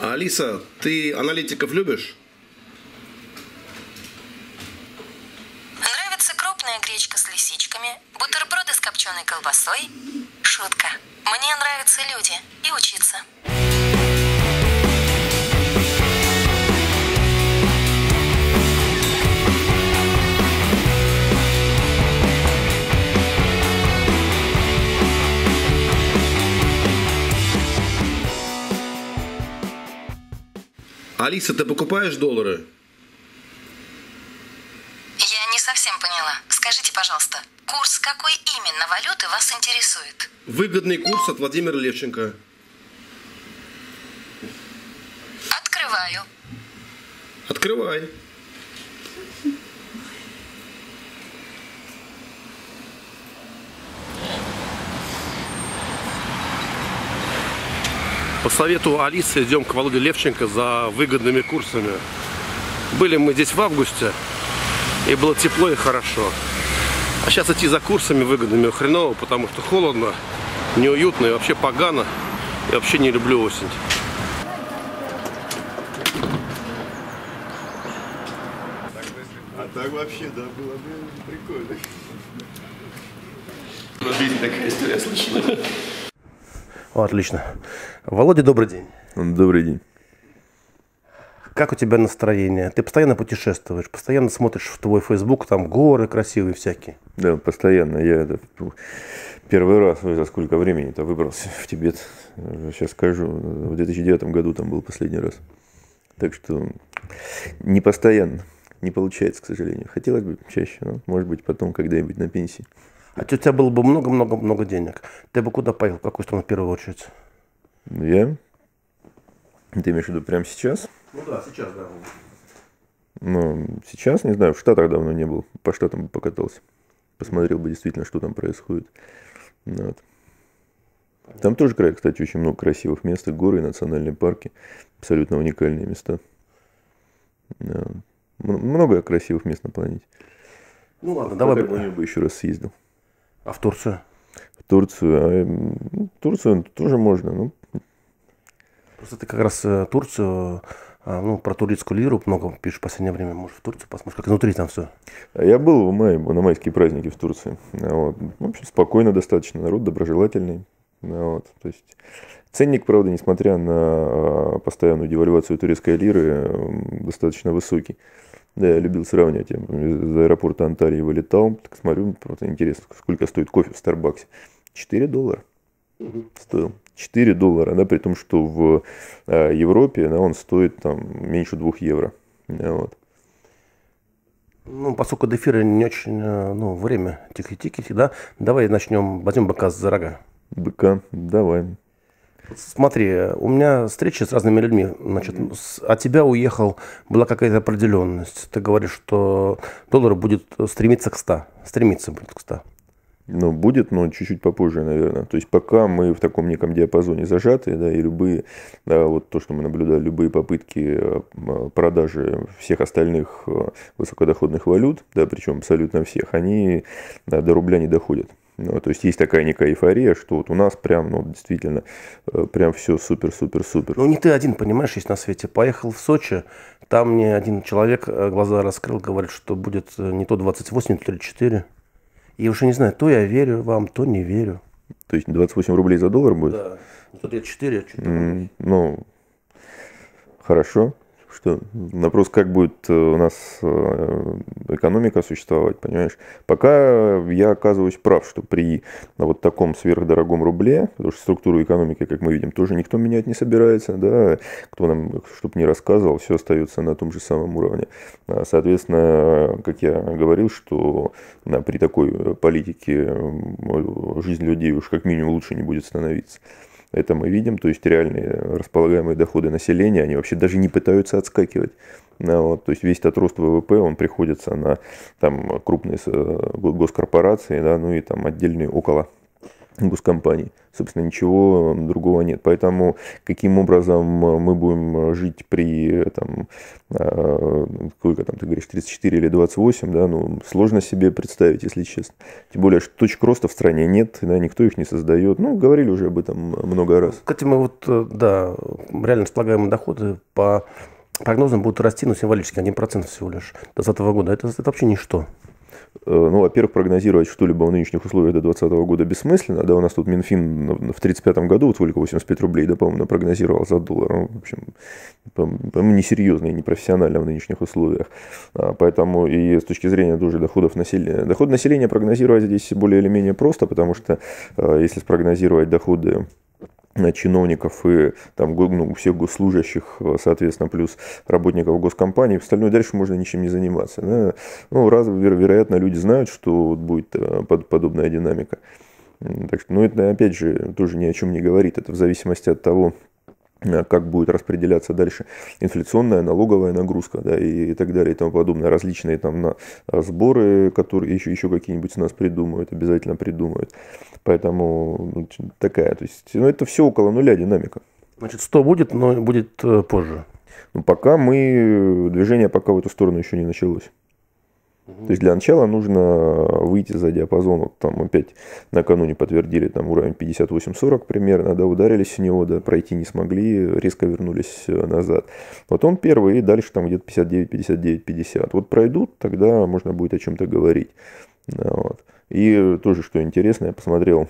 А, Алиса, ты аналитиков любишь? Нравится крупная гречка с лисичками, бутерброды с копченой колбасой. Шутка. Мне нравятся люди и учиться. Алиса, ты покупаешь доллары? Я не совсем поняла. Скажите, пожалуйста, курс какой именно валюты вас интересует? Выгодный курс от Владимира Левченко. Открываю. Открывай. По совету Алисы идем к Володе Левченко за выгодными курсами. Были мы здесь в августе, и было тепло и хорошо. А сейчас идти за курсами выгодными хреново, потому что холодно, неуютно и вообще погано. Я вообще не люблю осень. А так вообще, да, было бы прикольно. Вот жизни такая история случилась. Отлично. Володя, добрый день. Добрый день. Как у тебя настроение? Ты постоянно путешествуешь, постоянно смотришь в твой Facebook, там горы красивые всякие. Да, постоянно. Я это первый раз, за сколько времени-то выбрался в Тибет. Сейчас скажу. В 2009 году там был последний раз. Так что не постоянно. Не получается, к сожалению. Хотелось бы чаще, но, может быть, потом когда-нибудь на пенсии. А у тебя было бы много-много-много денег. Ты бы куда поехал? В какую страну в первую очередь? Я? Ты имеешь в виду прямо сейчас? Ну да, сейчас, да. Ну, сейчас, не знаю, в Штатах давно не был. По Штатам бы покатался. Посмотрел бы действительно, что там происходит. Вот. Там тоже край, кстати, очень много красивых мест. Горы, национальные парки. Абсолютно уникальные места. Да. Много красивых мест на планете. Ну ладно, давай. Я бы еще раз съездил. А в Турцию? В Турцию. А, ну, Турцию тоже можно. Ну, Просто ты как раз э, Турцию э, ну, про турецкую лиру много пишешь в последнее время. Может, в Турцию посмотришь, как внутри там все. Я был в мае, на майские праздники в Турции. А вот. Ну, в общем, спокойно достаточно, народ доброжелательный. А вот. То есть ценник, правда, несмотря на э, постоянную девальвацию турецкой лиры, достаточно высокий. Да, я любил сравнивать. Я из аэропорта Анталии вылетал. Так смотрю, ну, просто интересно, сколько стоит кофе в Старбаксе. 4 доллара угу. стоил. 4 доллара, да, при том, что в э, Европе да, он стоит там, меньше 2 евро. Да, вот. Ну, поскольку до эфира не очень э, ну, время тихо-тихо, да, давай начнем, возьмем быка за рога. Быка, давай. Смотри, у меня встречи с разными людьми. Значит, от тебя уехал, была какая-то определенность. Ты говоришь, что доллар будет стремиться к 100. Стремиться будет к 100. Но ну, будет, но чуть-чуть попозже, наверное. То есть пока мы в таком неком диапазоне зажаты, да, и любые, да, вот то, что мы наблюдали, любые попытки э, продажи всех остальных э, высокодоходных валют, да, причем абсолютно всех, они да, э, до рубля не доходят. Ну, то есть есть такая некая эйфория, что вот у нас прям, ну, действительно, прям все супер-супер-супер. Ну, не ты один, понимаешь, есть на свете. Поехал в Сочи, там мне один человек глаза раскрыл, говорит, что будет не то 28, не то 34. Я уже не знаю, то я верю вам, то не верю. То есть 28 рублей за доллар будет? Да. Ну, тут я 4, mm, а Ну, хорошо что вопрос, как будет э, у нас э, экономика существовать, понимаешь? Пока я оказываюсь прав, что при вот таком сверхдорогом рубле, потому что структуру экономики, как мы видим, тоже никто менять не собирается, да, кто нам, чтобы не рассказывал, все остается на том же самом уровне. А, соответственно, как я говорил, что при такой политике жизнь людей уж как минимум лучше не будет становиться. Это мы видим, то есть реальные располагаемые доходы населения, они вообще даже не пытаются отскакивать. А вот, то есть весь этот рост ВВП, он приходится на там, крупные э, госкорпорации, да, ну и там отдельные около госкомпаний. Собственно, ничего другого нет. Поэтому каким образом э, мы будем э, жить при, э, там, а, ну, сколько там, ты говоришь, 34 или 28, да, ну, сложно себе представить, если честно. Тем более, что точек роста в стране нет, да, никто их не создает. Ну, говорили уже об этом много раз. Кстати, мы вот, да, реально располагаемые доходы по прогнозам будут расти, но ну, символически 1% всего лишь до 2020 года. Это, это вообще ничто. Э, ну, во-первых, прогнозировать что-либо в нынешних условиях до 2020 года бессмысленно. Да, у нас тут Минфин в 1935 году, вот сколько, 85 рублей, да, по-моему, прогнозировал за доллар. Ну, в общем, по-моему, несерьезно и непрофессионально в нынешних условиях. А, поэтому и с точки зрения тоже доходов населения. Доход населения прогнозировать здесь более или менее просто, потому что э, если спрогнозировать доходы Э, чиновников и там, ну, всех госслужащих, э, соответственно, плюс работников госкомпаний, остальное дальше можно ничем не заниматься. Да? Ну, раз, вероятно, люди знают, что будет э, под, подобная динамика. Так что, ну, это, опять же, тоже ни о чем не говорит. Это в зависимости от того, Э, как будет распределяться дальше инфляционная, налоговая нагрузка да, и, и так далее и тому подобное. Различные там на э, сборы, которые еще, еще какие-нибудь нас придумают, обязательно придумают. Поэтому ну, такая, то есть, ну это все около нуля динамика. Значит, 100 будет, но будет э, позже. Ну, пока мы, движение пока в эту сторону еще не началось. То есть для начала нужно э, выйти за диапазон, вот там опять накануне подтвердили там уровень 58-40 примерно, да, ударились в него, да, пройти не смогли, резко вернулись э, назад. Вот он первый, и дальше там где-то 59-59-50. Вот пройдут, тогда можно будет о чем-то говорить. Э, вот. И тоже, что интересно, я посмотрел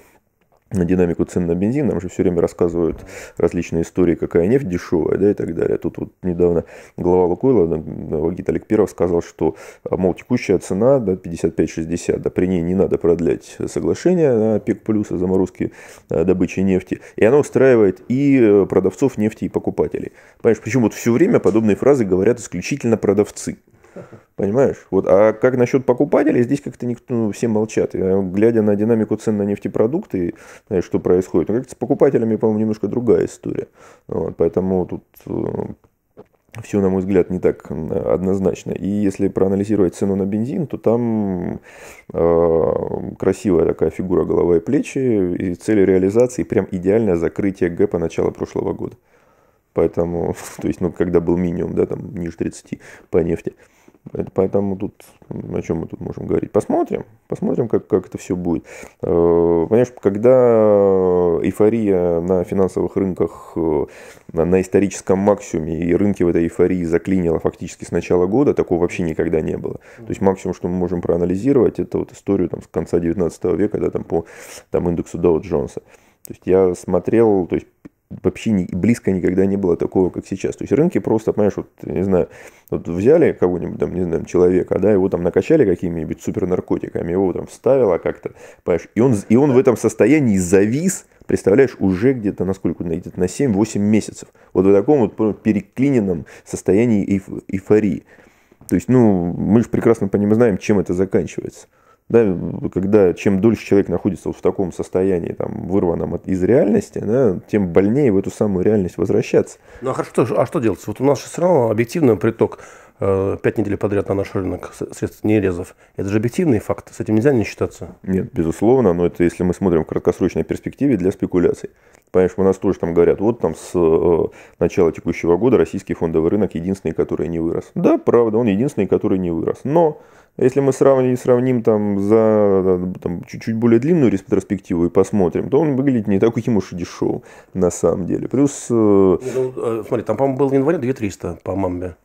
на динамику цен на бензин, нам же все время рассказывают различные истории, какая нефть дешевая, да, и так далее. Тут вот недавно глава Лукойла, э, Вагит Олег Перов, сказал, что, а, мол, текущая цена, да, 55-60, да, при ней не надо продлять соглашение на ПЕК плюс о заморозке э, добычи нефти, и она устраивает и э, продавцов нефти, и покупателей. Понимаешь, почему вот все время подобные фразы говорят исключительно продавцы. Понимаешь? Вот. А как насчет покупателей, здесь как-то никто, ну, все молчат. Я, глядя на динамику цен на нефтепродукты, знаешь, что происходит. Но ну, как-то с покупателями, по-моему, немножко другая история. Вот. Поэтому тут э, все, на мой взгляд, не так однозначно. И если проанализировать цену на бензин, то там э, красивая такая фигура голова и плечи, и цель реализации прям идеальное закрытие гэпа начала прошлого года. Поэтому, то есть, ну, когда был минимум, да, там, ниже 30 по нефти. Это поэтому тут о чем мы тут можем говорить? Посмотрим, посмотрим, как, как это все будет. Э, понимаешь, когда эйфория на финансовых рынках э, на историческом максимуме, и рынки в этой эйфории заклинило фактически с начала года, такого вообще никогда не было. То есть максимум, что мы можем проанализировать, это вот историю там, с конца 19 века, да, там по там, индексу Доу Джонса. То есть я смотрел, то есть вообще не, близко никогда не было такого, как сейчас. То есть рынки просто, понимаешь, вот, не знаю, вот взяли кого-нибудь, там, не знаю, человека, да, его там накачали какими-нибудь супернаркотиками, его там вставило как-то, понимаешь, и он, и он в этом состоянии завис, представляешь, уже где-то на сколько, где-то на 7-8 месяцев. Вот в таком вот переклиненном состоянии эйфории. То есть, ну, мы же прекрасно понимаем, чем это заканчивается да, когда чем дольше человек находится вот в таком состоянии, там, вырванном от, из реальности, да, тем больнее в эту самую реальность возвращаться. Ну а что, а что делать? Вот у нас же все равно объективный приток э, пять недель подряд на наш рынок средств нерезов. Это же объективный факт, с этим нельзя не считаться. Нет, безусловно, но это если мы смотрим в краткосрочной перспективе для спекуляций. Понимаешь, у нас тоже там говорят, вот там с э, начала текущего года российский фондовый рынок единственный, который не вырос. Да, правда, он единственный, который не вырос. Но если мы сравним, сравним там за чуть-чуть э, более длинную ретроспективу и посмотрим, то он выглядит не таким уж и дешевым на самом деле. Плюс... Э... Ну, э смотри, там, по-моему, был январь 2300 по мамбе.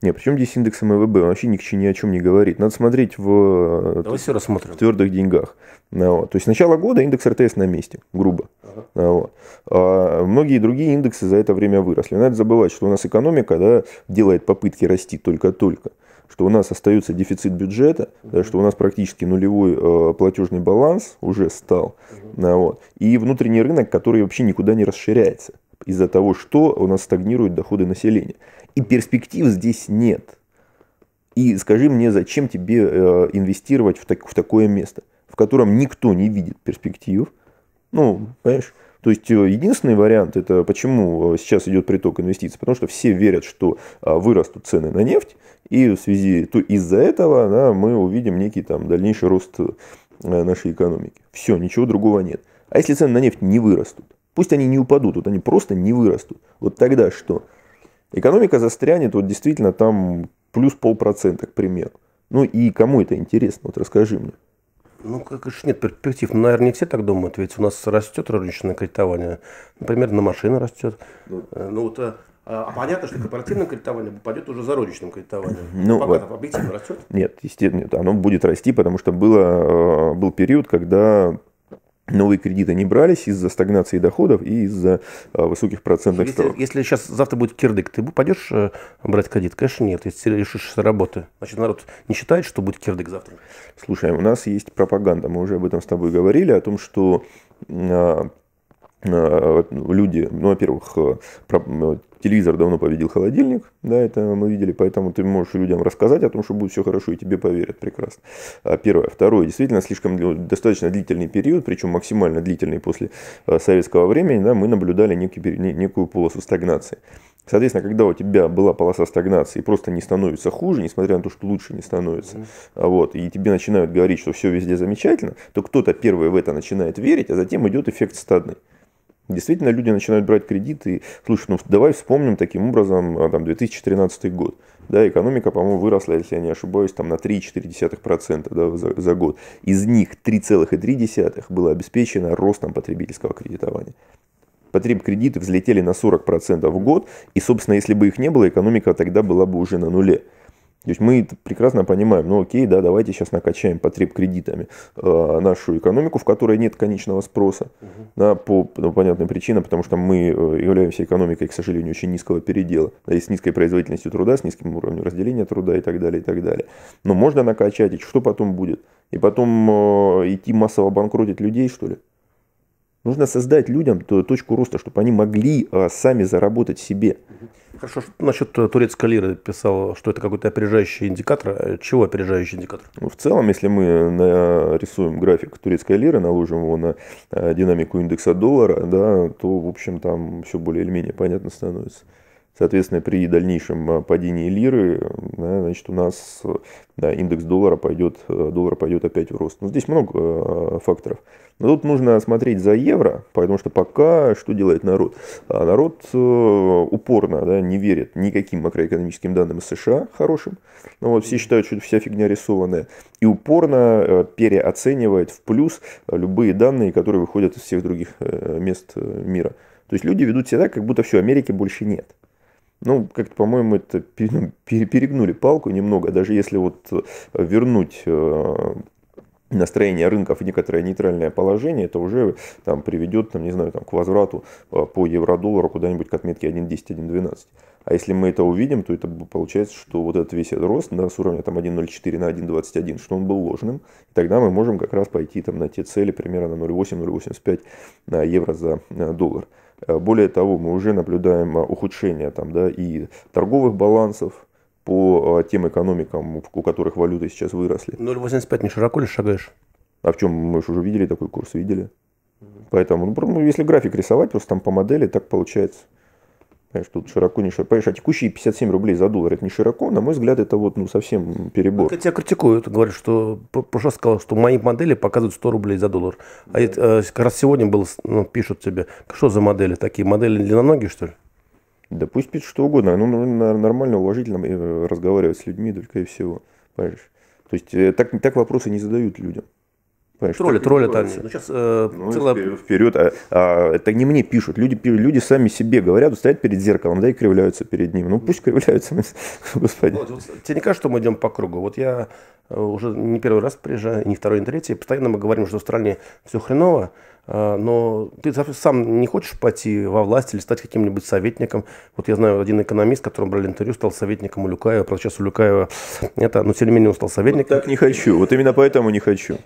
Не, причем здесь индекс МВБ он вообще ни, ни о чем не говорит. Надо смотреть в, э, Давай все рассмотрим. в твердых деньгах. А, вот. То есть с начала года индекс РТС на месте, грубо. Ага. А, вот. А многие другие индексы за это время выросли. Надо забывать, что у нас экономика да, делает попытки расти только-только что у нас остается дефицит бюджета, да, что у нас практически нулевой э, платежный баланс уже стал, угу. вот, и внутренний рынок, который вообще никуда не расширяется из-за того, что у нас стагнируют доходы населения. И перспектив здесь нет. И скажи мне, зачем тебе э, инвестировать в, так, в такое место, в котором никто не видит перспектив. Ну, понимаешь? То есть э, единственный вариант это почему э, сейчас идет приток инвестиций, потому что все верят, что вырастут цены на нефть, и в связи то из-за этого да, мы увидим некий там дальнейший рост нашей экономики. Все, ничего другого нет. А если цены на нефть не вырастут, Пусть они не упадут, вот они просто не вырастут. Вот тогда что? Экономика застрянет, вот действительно там плюс полпроцента, к примеру. Ну и кому это интересно, вот расскажи мне. Ну, конечно, нет перспектив. Ну, наверное, не все так думают, ведь у нас растет розничное кредитование. Например, на машины растет. Ну, э, ну вот э, а, а понятно, что корпоративное кредитование попадет уже за розничным кредитованием. Ну, Пока вот. объективно растет? Нет, естественно, нет. оно будет расти, потому что было, э, был период, когда новые кредиты не брались из-за стагнации доходов и из-за а, высоких процентных ставок. Если, если сейчас завтра будет кирдык, ты пойдешь э, брать кредит? Конечно, нет, если решишь с работы. Значит, народ не считает, что будет кирдык завтра? Слушай, а у нас есть пропаганда, мы уже об этом с тобой говорили, о том, что а, люди, ну, во-первых, э, телевизор давно победил холодильник, да, это мы видели, поэтому ты можешь людям рассказать о том, что будет все хорошо, и тебе поверят прекрасно. А, первое. Второе. Действительно, слишком достаточно длительный период, причем максимально длительный после а, советского времени, да, мы наблюдали некий, некую полосу стагнации. Соответственно, когда у тебя была полоса стагнации, просто не становится хуже, несмотря на то, что лучше не становится, mm-hmm. вот, и тебе начинают говорить, что все везде замечательно, то кто-то первый в это начинает верить, а затем идет эффект стадный. Действительно, люди начинают брать кредиты. Слушай, ну давай вспомним таким образом а, там, 2013 год. Да, экономика, по-моему, выросла, если я не ошибаюсь, там, на 3,4% да, за, за год. Из них 3,3% было обеспечено ростом потребительского кредитования. Потреб кредиты взлетели на 40% в год, и, собственно, если бы их не было, экономика тогда была бы уже на нуле. То есть мы прекрасно понимаем, ну окей, да, давайте сейчас накачаем потреб кредитами э, нашу экономику, в которой нет конечного спроса, угу. да, по, по ну, понятным причинам, потому что мы э, являемся экономикой, к сожалению, очень низкого передела, да, и с низкой производительностью труда, с низким уровнем разделения труда и так далее, и так далее. Но можно накачать, и что потом будет? И потом э, идти массово банкротить людей, что ли? Нужно создать людям точку роста, чтобы они могли а, сами заработать себе. Хорошо, что насчет э, турецкой лиры писал, что это какой-то опережающий индикатор. Э, чего опережающий индикатор? Ну, в целом, если мы э, нарисуем график турецкой лиры, наложим его на динамику индекса доллара, да, то, в общем, там все более или менее понятно становится. Соответственно, при дальнейшем э, падении лиры, э, да, значит, у нас э, да, индекс доллара пойдет, доллар пойдет опять в рост. Но ну, здесь много факторов. Но тут нужно смотреть за евро, потому что пока что делает народ? А народ упорно да, не верит никаким макроэкономическим данным США хорошим. Ну, вот, все считают, что это вся фигня рисованная. И упорно переоценивает в плюс любые данные, которые выходят из всех других мест мира. То есть люди ведут себя так, как будто все, Америки больше нет. Ну, как-то, по-моему, это перегнули палку немного. Даже если вот э, вернуть э, настроение рынков и некоторое нейтральное положение, это уже там, приведет, там, не знаю, там, к возврату э, по евро-доллару куда-нибудь к отметке 1.10, 1.12. А если мы это увидим, то это получается, что вот этот весь этот рост да, с уровня там, 1.04 на 1.21, что он был ложным, тогда мы можем как раз пойти там, на те цели примерно на 0.8-0.85 евро за доллар. Э, более того, мы уже наблюдаем э, ухудшение там, да, и торговых балансов по э, тем экономикам, у которых валюты сейчас выросли. 0,85 не широко ли шагаешь? А в чем мы же уже видели такой курс, видели. Поэтому, ну, ну, если график рисовать, просто там по модели так получается. Понимаешь, тут широко, не широко. Понимаешь, а текущие 57 рублей за доллар, это не широко. На мой взгляд, это вот ну, совсем перебор. Хотя ну, тебя критикуют. Говорят, что Пуша сказал, что мои модели показывают 100 рублей за доллар. А да. А это, как раз сегодня был, ну, пишут тебе, что за модели такие? Модели длинноногие, что ли? Да пусть пишет что угодно. Ну, ну нормально, уважительно э, разговаривать с людьми только и всего. Понимаешь? То есть э, так, так вопросы не задают людям. Понимаешь, тролли, тролли там. Ну, сейчас э, ну, целая... Вперед. А, а, это не мне пишут. Люди, люди сами себе говорят, стоят перед зеркалом, да, и кривляются перед ним. Ну, пусть кривляются, господи. Вот, вот, тебе не кажется, что мы идем по кругу? Вот я э, уже не первый раз приезжаю, не второй, не третий. Постоянно мы говорим, что в стране все хреново. Э, но ты сам не хочешь пойти во власть или стать каким-нибудь советником. Вот я знаю, один экономист, которому брали интервью, стал советником Улюкаева, Люкаева. Правда, сейчас у это, но тем не менее он стал советником. Вот так не хочу. Вот именно поэтому не хочу.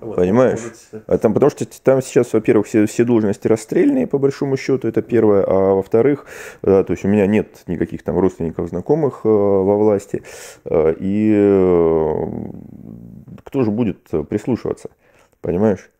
Вот, Понимаешь? Быть... А там, потому что там сейчас, во-первых, все, все должности расстрельные, по большому счету, это первое. А во-вторых, да, э, то есть у меня нет никаких там родственников, знакомых э, во власти. Э, и э, кто же будет э, прислушиваться? Понимаешь?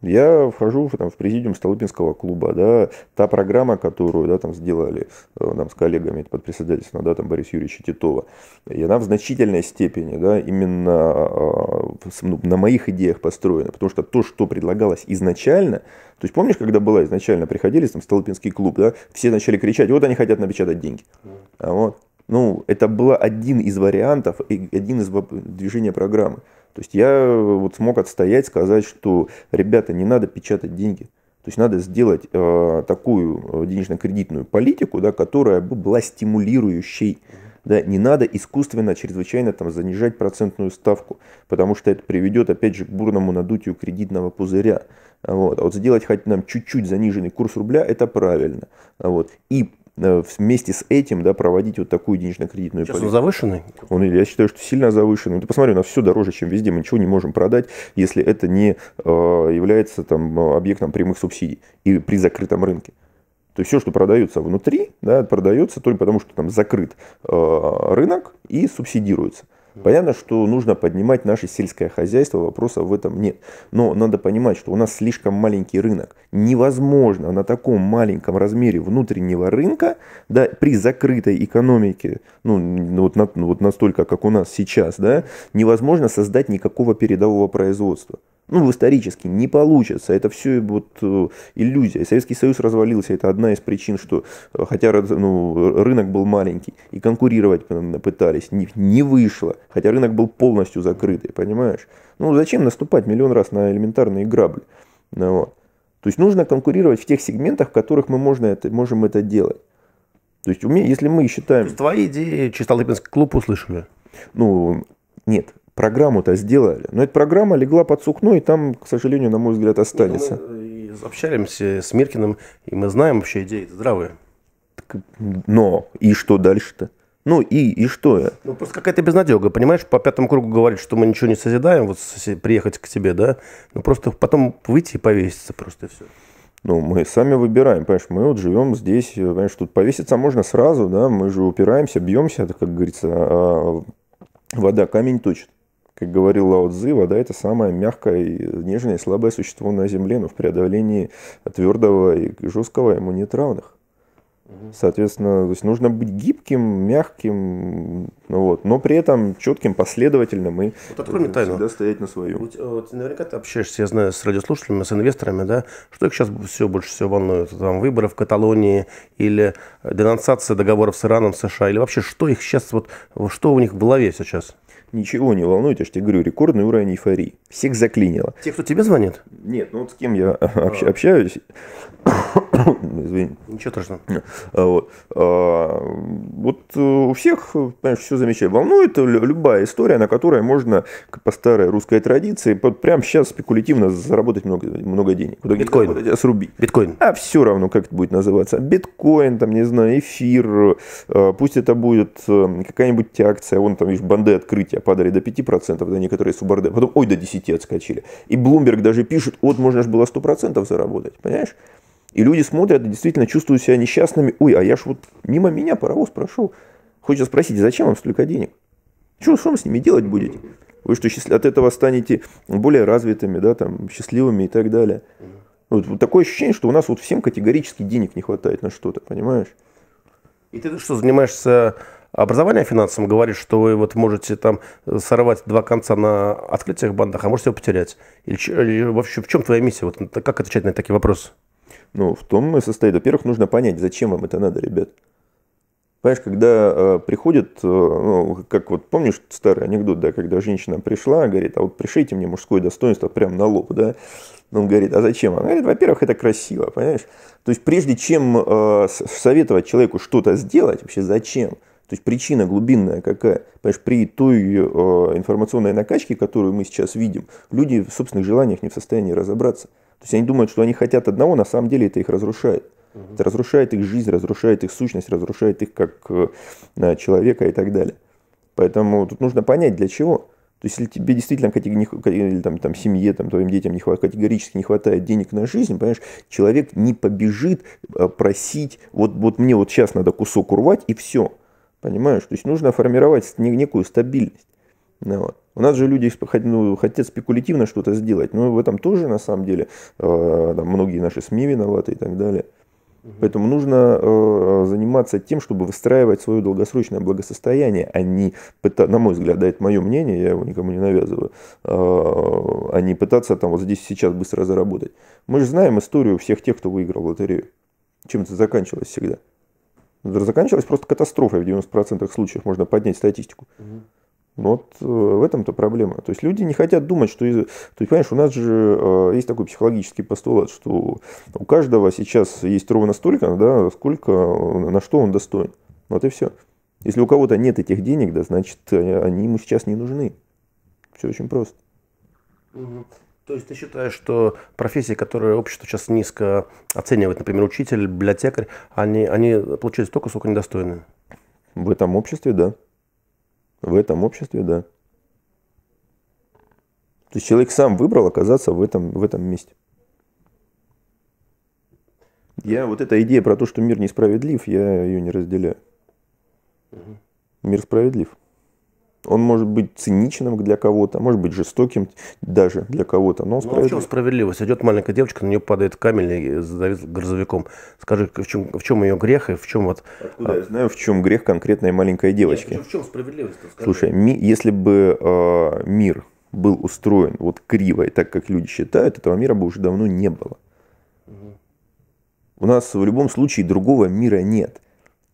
Я вхожу там, в президиум Столыпинского клуба, да, та программа, которую да, там сделали там, э, с коллегами под председательством да, там, Бориса Юрьевича Титова, и она в значительной степени да, именно э, ну, на моих идеях построена, потому что то, что предлагалось изначально, то есть помнишь, когда была изначально, приходили там Столыпинский клуб, да, все начали кричать, вот они хотят напечатать деньги. А вот, ну, это был один из вариантов, один из движения программы. То есть я э, вот смог отстоять, сказать, что, ребята, не надо печатать деньги. То есть надо сделать э, такую э, денежно-кредитную политику, да, которая бы была стимулирующей. Да, не надо искусственно, чрезвычайно там, занижать процентную ставку, потому что это приведет, опять же, к бурному надутию кредитного пузыря. Вот. А вот сделать хоть нам чуть-чуть заниженный курс рубля, это правильно. Вот. И Э, вместе с этим да, проводить вот такую денежно-кредитную Сейчас политику. он завышенный? Он, я считаю, что сильно завышенный. Ну, ты посмотри, у нас все дороже, чем везде, мы ничего не можем продать, если это не э, является там, э, объектом прямых субсидий и при закрытом рынке. То есть все, что продается внутри, да, продается только потому, что там закрыт рынок и субсидируется. Понятно, что нужно поднимать наше сельское хозяйство, вопросов в этом нет. Но надо понимать, что у нас слишком маленький рынок. Невозможно на таком маленьком размере внутреннего рынка, да, при закрытой экономике, ну, ну вот, на, ну, вот настолько, как у нас сейчас, да, невозможно создать никакого передового производства ну, исторически не получится. Это все вот э, иллюзия. Советский Союз развалился. Это одна из причин, что э, хотя ну, рынок был маленький и конкурировать пытались, не, не вышло. Хотя рынок был полностью закрытый, понимаешь? Ну, зачем наступать миллион раз на элементарные грабли? Ну, вот. То есть нужно конкурировать в тех сегментах, в которых мы можно это, можем это делать. То есть, если мы считаем... Твои идеи Чистолыпинский клуб услышали? Ну, нет, программу-то сделали. Но эта программа легла под сукно, и там, к сожалению, на мой взгляд, ну, останется. Мы э, общаемся с Миркиным, и мы знаем вообще идеи здравые. Но и что дальше-то? Ну и, и что Ну просто какая-то безнадега, понимаешь, по пятому кругу говорить, что мы ничего не созидаем, вот приехать к тебе, да, ну просто потом выйти и повеситься просто и все. Ну, мы сами выбираем, понимаешь, мы вот живем здесь, э, понимаешь, тут повеситься можно сразу, да, мы же упираемся, бьемся, это, как говорится, а, а вода камень точит как говорил Лао Цзы, вода – это самое мягкое, нежное и слабое существо на Земле, но в преодолении твердого и жесткого ему нет равных. Соответственно, то есть нужно быть гибким, мягким, ну вот, но при этом четким, последовательным и вот открой мне тайну. стоять на своем. Ведь, э, вот, наверняка ты общаешься, я знаю, с радиослушателями, с инвесторами, да, что их сейчас все больше всего волнует? Там выборы в Каталонии или денонсация договоров с Ираном, США, или вообще что их сейчас, вот, что у них в голове сейчас? ничего не волнует, я же тебе говорю, рекордный уровень эйфории. Всех заклинило. Те, кто тебе звонит? Нет, ну вот с кем я а. общ, общаюсь. Извини. Ничего страшного. А вот. А, вот э, у всех, понимаешь, все замечательно. Волнует любая история, на которой можно по старой русской традиции прямо сейчас спекулятивно заработать много, много денег. Куда биткоин. Заработать, срубить. Биткоин. А все равно, как это будет называться. Биткоин, там, не знаю, эфир. Э, пусть это будет э, какая-нибудь акция. Вон там, видишь, банды открытия отскочили, падали до 5%, да некоторые суборды, потом ой, до 10 отскочили. И Bloomberg даже пишет, вот можно же было 100% заработать, понимаешь? И люди смотрят и действительно чувствуют себя несчастными. Ой, а я ж вот мимо меня паровоз прошел. Хочется спросить, зачем вам столько денег? Что, что вы с ними делать будете? Вы что, от этого станете более развитыми, да, там, счастливыми и так далее. Вот, вот такое ощущение, что у нас вот всем категорически денег не хватает на что-то, понимаешь? И ты что, занимаешься образование финансовым говорит, что вы вот можете там сорвать два конца на открытиях бандах, а можете его потерять? Или, или вообще в чем твоя миссия? Вот как отвечать на такие вопросы? Ну, в том и состоит. Во-первых, нужно понять, зачем вам это надо, ребят. Понимаешь, когда э, приходит, э, ну, как вот помнишь старый анекдот, да, когда женщина пришла, говорит, а вот пришейте мне мужское достоинство прямо на лоб, да, он говорит, а зачем? Она говорит, во-первых, это красиво, понимаешь? То есть прежде чем э, советовать человеку что-то сделать, вообще зачем, то есть причина глубинная какая? Понимаешь, при той э, информационной накачке, которую мы сейчас видим, люди в собственных желаниях не в состоянии разобраться. То есть они думают, что они хотят одного, на самом деле это их разрушает. Угу. Это разрушает их жизнь, разрушает их сущность, разрушает их как э, человека и так далее. Поэтому тут нужно понять, для чего. То есть, если тебе действительно или, там, там, семье, там, твоим детям не хватает, категорически не хватает денег на жизнь, понимаешь, человек не побежит э, просить, вот, вот мне вот сейчас надо кусок урвать и все. Понимаешь? То есть нужно формировать некую стабильность. Ну, вот. У нас же люди ну, хотят спекулятивно что-то сделать, но в этом тоже на самом деле э, там, многие наши СМИ виноваты и так далее. Поэтому нужно э, заниматься тем, чтобы выстраивать свое долгосрочное благосостояние, а не пытаться, на мой взгляд, да, это мое мнение, я его никому не навязываю, э, а не пытаться там вот здесь сейчас быстро заработать. Мы же знаем историю всех тех, кто выиграл лотерею. Чем это заканчивалось всегда заканчивалась просто катастрофой. В 90% случаев можно поднять статистику. Но вот э, в этом-то проблема. То есть люди не хотят думать, что... Из... То есть, понимаешь, у нас же э, есть такой психологический постулат, что у каждого сейчас есть ровно столько, да, сколько, э, на что он достоин. Вот и все. Если у кого-то нет этих денег, да, значит, они ему сейчас не нужны. Все очень просто. То есть ты считаешь, что профессии, которые общество сейчас низко оценивает, например, учитель, библиотекарь, они, они получились только сколько недостойны? В этом обществе, да. В этом обществе, да. То есть человек сам выбрал оказаться в этом, в этом месте. Я вот эта идея про то, что мир несправедлив, я ее не разделяю. Мир справедлив. Он может быть циничным для кого-то, а может быть жестоким даже для кого-то. Но он ну, а в чем справедливость? Идет маленькая девочка, на нее падает камень и задавит грузовиком. Скажи, в чем, в чем ее грех и в чем вот... Откуда а, я знаю, в чем грех конкретной маленькой девочки? Нет, в чем справедливость? Слушай, ми, если бы э, мир был устроен вот криво и так, как люди считают, этого мира бы уже давно не было. Угу. У нас в любом случае другого мира нет.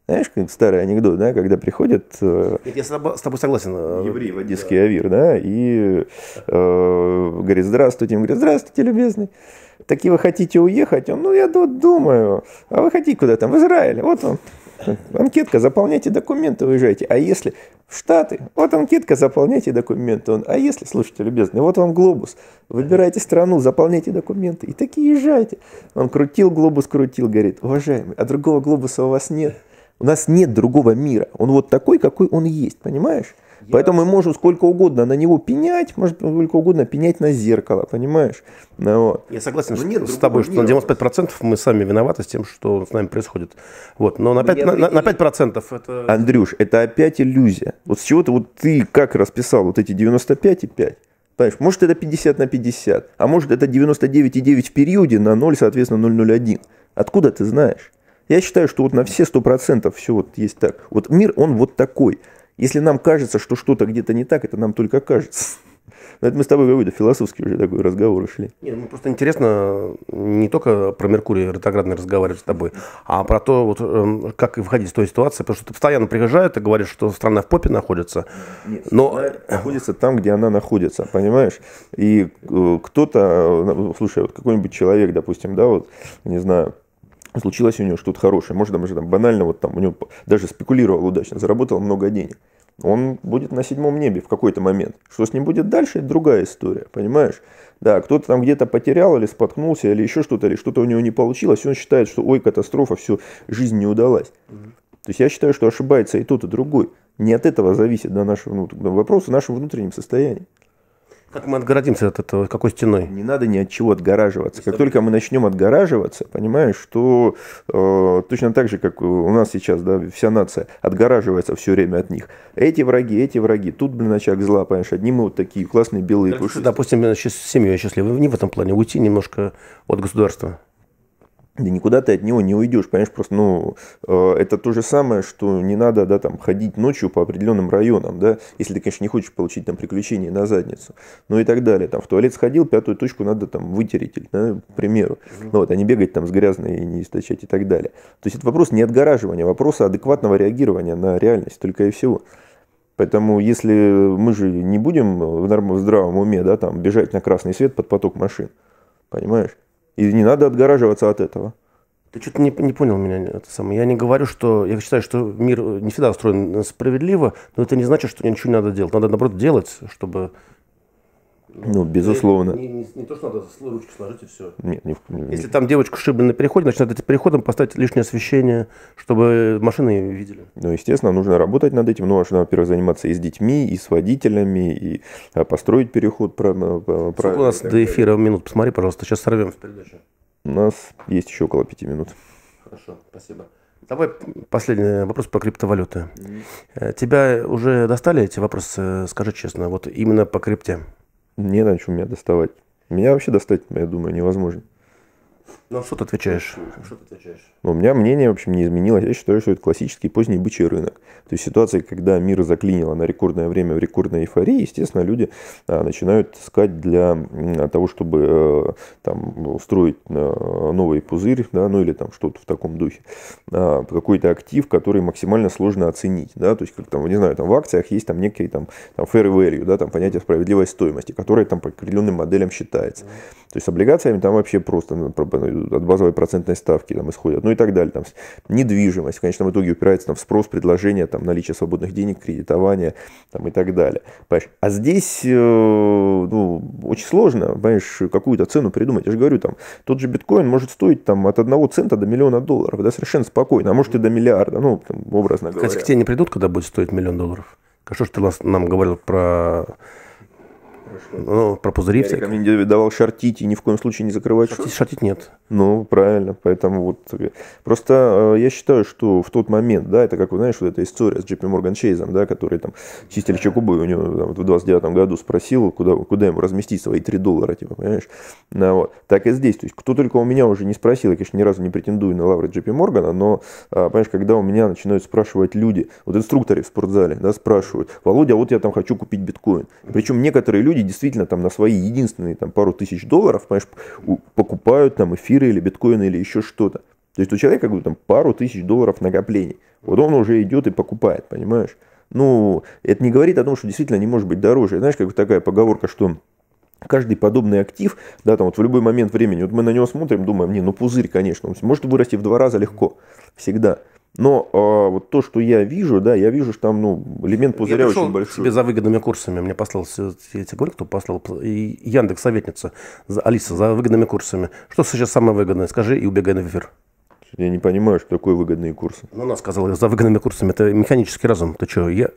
Знаешь, как старый анекдот, да, когда приходят... Э, я с тобой согласен. Э, Еврей в Одесский да. авир, да, и э, говорит, здравствуйте, ему говорит, здравствуйте, любезный. Такие вы хотите уехать? Он, ну, я вот думаю. А вы хотите куда там? В Израиль. Вот он. Анкетка, заполняйте документы, уезжайте. А если в Штаты, вот анкетка, заполняйте документы. Он, а если, слушайте, любезный, вот вам глобус, выбирайте страну, заполняйте документы и такие езжайте. Он крутил глобус, крутил, говорит, уважаемый, а другого глобуса у вас нет. У нас нет другого мира. Он вот такой, какой он есть, понимаешь? Я... Поэтому мы можем сколько угодно на него пенять, может сколько угодно пенять на зеркало, понимаешь? Ну, вот. Я согласен но нет с тобой, что на 95% мы сами виноваты с тем, что с нами происходит. Вот, но на 5%, ну, на, на 5% это... Андрюш, это опять иллюзия. Вот с чего ты, вот ты как расписал вот эти 95 и 5? Понимаешь, может это 50 на 50, а может это 99,9 в периоде на 0, соответственно, 0,01. Откуда ты знаешь? Я считаю, что вот на все сто процентов все вот есть так. Вот мир, он вот такой. Если нам кажется, что что-то где-то не так, это нам только кажется. Но это мы с тобой какой-то философский уже такой разговор шли. Нет, ну просто интересно не только про Меркурий ретроградный разговаривать с тобой, а про то, вот, эм, как выходить из той ситуации, потому что ты постоянно приезжают и говоришь, что страна в попе находится. Нет, но... находится там, где она находится, понимаешь? И э, кто-то, э, слушай, вот какой-нибудь человек, допустим, да, вот, не знаю, случилось у него что-то хорошее, может, даже там банально, вот там у него даже спекулировал удачно, заработал много денег. Он будет на седьмом небе в какой-то момент. Что с ним будет дальше, это другая история, понимаешь? Да, кто-то там где-то потерял или споткнулся, или еще что-то, или что-то у него не получилось, и он считает, что ой, катастрофа, всю жизнь не удалась. То есть я считаю, что ошибается и тот, и другой. Не от этого зависит да, наш, ну, вопрос о нашем внутреннем состоянии. Как мы отгородимся от этого? Какой стеной? Не надо ни от чего отгораживаться. Как только мы начнем отгораживаться, понимаешь, что э, точно так же, как у нас сейчас, да, вся нация отгораживается все время от них. Эти враги, эти враги. Тут, блин, очаг зла, понимаешь, одни мы вот такие классные белые пушистые. Допустим, семья семьей счастливы не в этом плане. Уйти немножко от государства да никуда ты от него не уйдешь, понимаешь, просто, ну, э, это то же самое, что не надо, да, там, ходить ночью по определенным районам, да, если ты, конечно, не хочешь получить там приключения на задницу, ну и так далее, там, в туалет сходил, пятую точку надо там вытереть, или, да, к примеру, ну, вот, а не бегать там с грязной и не источать и так далее. То есть это вопрос не отгораживания, а вопрос адекватного реагирования на реальность, только и всего. Поэтому если мы же не будем в здравом уме, да, там, бежать на красный свет под поток машин, понимаешь, и не надо отгораживаться от этого. Ты что-то не, не понял меня. Это самое. Я не говорю, что... Я считаю, что мир не всегда устроен справедливо, но это не значит, что ничего не надо делать. Надо, наоборот, делать, чтобы ну, безусловно. Не, не, не то, что надо ручки сложить и все. Нет, не, не, Если там девочка шибли на переходе, значит, надо этим переходом поставить лишнее освещение, чтобы машины ее видели. Ну, естественно, нужно работать над этим. Ну, нужно, а во-первых, заниматься и с детьми, и с водителями, и а, построить переход правильно. Э, Сколько у нас до эфира минут? Посмотри, пожалуйста, сейчас сорвем в передачу. У нас есть еще около пяти минут. Хорошо, спасибо. Давай последний вопрос по криптовалюте. Mm-hmm. Тебя уже достали эти вопросы, скажи честно, вот именно по крипте? Не на чем меня доставать. Меня вообще достать, я думаю, невозможно. Ну, а что ты отвечаешь? Что ты отвечаешь? Но у меня мнение, в общем, не изменилось. Я считаю, что это классический поздний бычий рынок. То есть ситуация, когда мир заклинило на рекордное время в рекордной эйфории, естественно, люди а, начинают искать для а, того, чтобы э, там, устроить э, новый пузырь, да, ну или там что-то в таком духе, а, какой-то актив, который максимально сложно оценить. Да, то есть, как там, не знаю, там в акциях есть там некий там, там fair value, да, там понятие справедливой стоимости, которое там по определенным моделям считается. То есть с облигациями там вообще просто ну, от базовой процентной ставки там исходят. Ну, и так далее. Там, недвижимость в конечном итоге упирается там, в спрос, предложение, там, наличие свободных денег, кредитование там, и так далее. Понимаешь? А здесь э, ну, очень сложно, понимаешь, какую-то цену придумать. Я же говорю, там, тот же биткоин может стоить там, от одного цента до миллиона долларов, да, совершенно спокойно, а может и до миллиарда, ну, там, образно говоря. Кстати, к тебе не придут, когда будет стоить миллион долларов? Что ж ты нам говорил про ну, про пузыри Я всякие. рекомендовал шортить и ни в коем случае не закрывать шортить. Шорт. Шортить нет. Ну, правильно. Поэтому вот... Просто э, я считаю, что в тот момент, да, это как, вы знаешь, вот эта история с JP Morgan Chase, да, который там чистили чекубы, у него там, в 29-м году спросил, куда, куда ему разместить свои 3 доллара, типа, понимаешь? Ну, вот. Так и здесь. То есть, кто только у меня уже не спросил, я, конечно, ни разу не претендую на лавры JP Morgan, но, а, понимаешь, когда у меня начинают спрашивать люди, вот инструкторы в спортзале, да, спрашивают, Володя, а вот я там хочу купить биткоин. Причем некоторые люди действительно там на свои единственные там пару тысяч долларов, понимаешь, покупают там эфиры или биткоины или еще что-то. То есть у человека как бы, там пару тысяч долларов накоплений. Вот он уже идет и покупает, понимаешь? Ну, это не говорит о том, что действительно не может быть дороже. Знаешь, как такая поговорка, что каждый подобный актив, да, там вот в любой момент времени, вот мы на него смотрим, думаем, не, ну пузырь, конечно, он может вырасти в два раза легко, всегда. Но э, вот то, что я вижу, да, я вижу, что там ну, элемент пузыря я очень большой. Себе за выгодными курсами. Мне послал, я тебе говорю, кто послал, Яндекс советница, Алиса, за выгодными курсами. Что сейчас самое выгодное? Скажи и убегай на эфир. Я не понимаю, что такое выгодные курсы. Ну, она сказала, за выгодными курсами. Это механический разум. Ты что, я...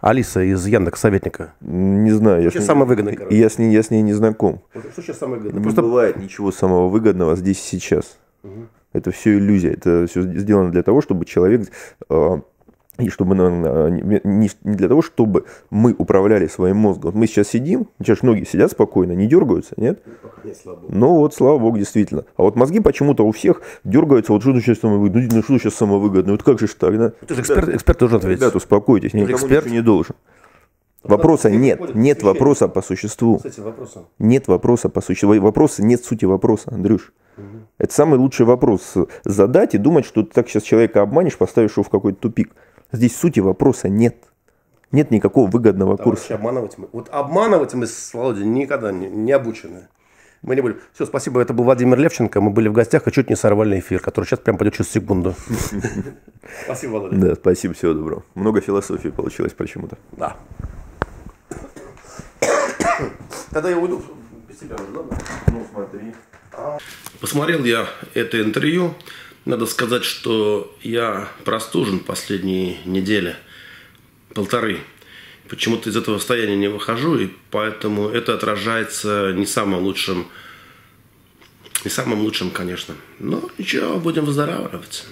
Алиса из Яндекс советника. Не знаю. Я что с... самое выгодное? Короче? Я с, ней, я с ней не знаком. Что сейчас самое выгодное? Не Просто... бывает ничего самого выгодного здесь и сейчас. Это все иллюзия, это все сделано для того, чтобы человек... Э, и чтобы не для того, чтобы мы управляли своим мозгом. мы сейчас сидим, сейчас ноги сидят спокойно, не дергаются, нет? Ну, ну вот, слава богу, действительно. А вот мозги почему-то у всех дергаются, вот что сейчас самое выгодно, ну что сейчас самое выгодно, вот как же так, да? эксперт, эксперт должен ответить. Ребята, успокойтесь, никому эксперт? не должен. Ну, вопроса нет, нет вопроса по существу. Нет вопроса по существу, вопроса нет сути вопроса, Андрюш. Это самый лучший вопрос задать и думать, что ты так сейчас человека обманешь, поставишь его в какой-то тупик. Здесь сути вопроса нет. Нет никакого выгодного Товарищи, курса. Обманывать мы. Вот обманывать мы с Володей никогда не, не обучены. Мы не будем. Все, спасибо. Это был Владимир Левченко. Мы были в гостях и чуть не сорвали эфир, который сейчас прям пойдет через секунду. Спасибо, Володя. Да, спасибо, всего доброго. Много философии получилось почему-то. Да. Тогда я уйду без тебя уже, Ну, смотри. Посмотрел я это интервью. Надо сказать, что я простужен последние недели, полторы. Почему-то из этого состояния не выхожу, и поэтому это отражается не самым лучшим, не самым лучшим, конечно. Но ничего, будем выздоравливать.